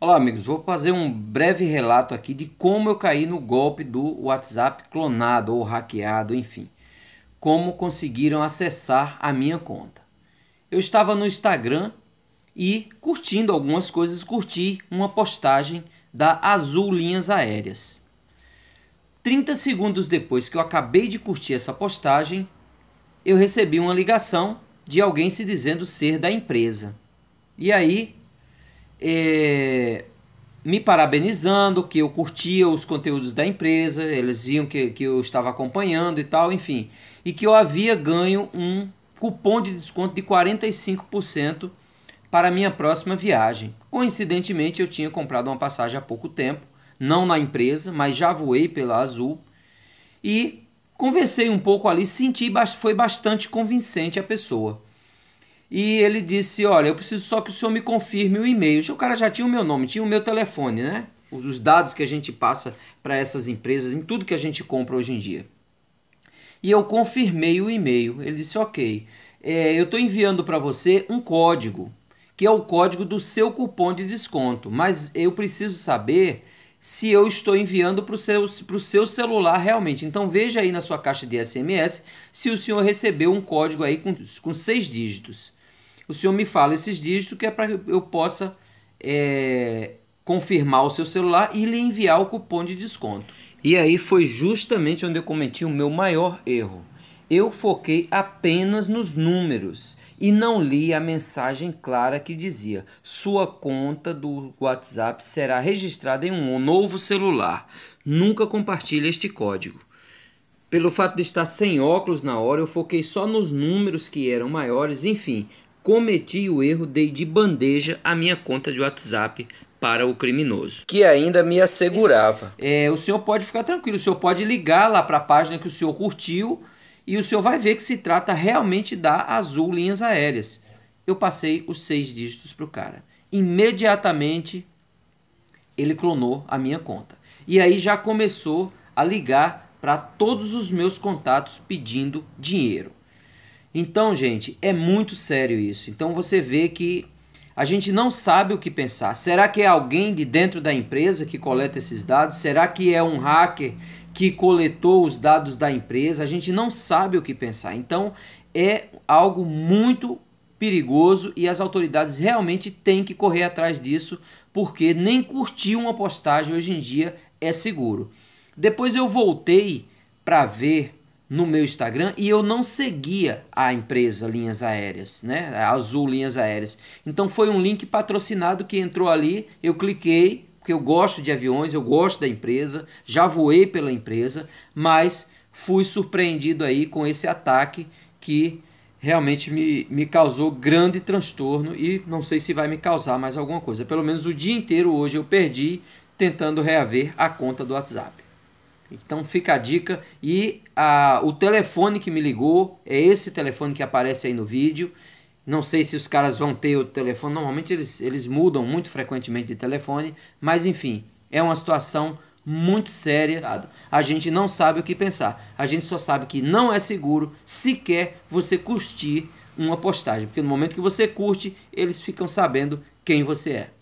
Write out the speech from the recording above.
Olá, amigos. Vou fazer um breve relato aqui de como eu caí no golpe do WhatsApp clonado ou hackeado, enfim. Como conseguiram acessar a minha conta. Eu estava no Instagram e curtindo algumas coisas, curti uma postagem da Azul Linhas Aéreas. 30 segundos depois que eu acabei de curtir essa postagem, eu recebi uma ligação de alguém se dizendo ser da empresa. E aí é, me parabenizando, que eu curtia os conteúdos da empresa, eles viam que, que eu estava acompanhando e tal, enfim. E que eu havia ganho um cupom de desconto de 45% para minha próxima viagem. Coincidentemente, eu tinha comprado uma passagem há pouco tempo, não na empresa, mas já voei pela Azul. E conversei um pouco ali, senti, foi bastante convincente a pessoa. E ele disse: Olha, eu preciso só que o senhor me confirme o e-mail. O cara já tinha o meu nome, tinha o meu telefone, né? Os dados que a gente passa para essas empresas, em tudo que a gente compra hoje em dia. E eu confirmei o e-mail. Ele disse: Ok, é, eu estou enviando para você um código, que é o código do seu cupom de desconto, mas eu preciso saber se eu estou enviando para o seu, seu celular realmente. Então veja aí na sua caixa de SMS se o senhor recebeu um código aí com, com seis dígitos o senhor me fala esses dígitos que é para eu possa é, confirmar o seu celular e lhe enviar o cupom de desconto. E aí foi justamente onde eu cometi o meu maior erro. Eu foquei apenas nos números e não li a mensagem clara que dizia: sua conta do WhatsApp será registrada em um novo celular. Nunca compartilhe este código. Pelo fato de estar sem óculos na hora, eu foquei só nos números que eram maiores, enfim, cometi o erro, dei de bandeja a minha conta de WhatsApp para o criminoso. Que ainda me assegurava. é, o senhor pode ficar tranquilo, o senhor pode ligar lá para a página que o senhor curtiu e o senhor vai ver que se trata realmente da Azul Linhas Aéreas. Eu passei os seis dígitos para o cara. Imediatamente ele clonou a minha conta. E aí já começou a ligar para todos os meus contatos pedindo dinheiro. Então, gente, é muito sério isso. Então você vê que a gente não sabe o que pensar. Será que é alguém de dentro da empresa que coleta esses dados? Será que é um hacker que coletou os dados da empresa? A gente não sabe o que pensar. Então, é algo muito perigoso e as autoridades realmente têm que correr atrás disso, porque nem curtir uma postagem hoje em dia é seguro. Depois eu voltei para ver no meu Instagram e eu não seguia a empresa Linhas Aéreas, né? A Azul Linhas Aéreas. Então foi um link patrocinado que entrou ali, eu cliquei, porque eu gosto de aviões, eu gosto da empresa, já voei pela empresa, mas fui surpreendido aí com esse ataque que realmente me, me causou grande transtorno e não sei se vai me causar mais alguma coisa. Pelo menos o dia inteiro hoje eu perdi tentando reaver a conta do WhatsApp. Então fica a dica. E a, o telefone que me ligou é esse telefone que aparece aí no vídeo. Não sei se os caras vão ter o telefone. Normalmente eles, eles mudam muito frequentemente de telefone. Mas enfim, é uma situação muito séria. A gente não sabe o que pensar. A gente só sabe que não é seguro sequer você curtir uma postagem. Porque no momento que você curte, eles ficam sabendo quem você é.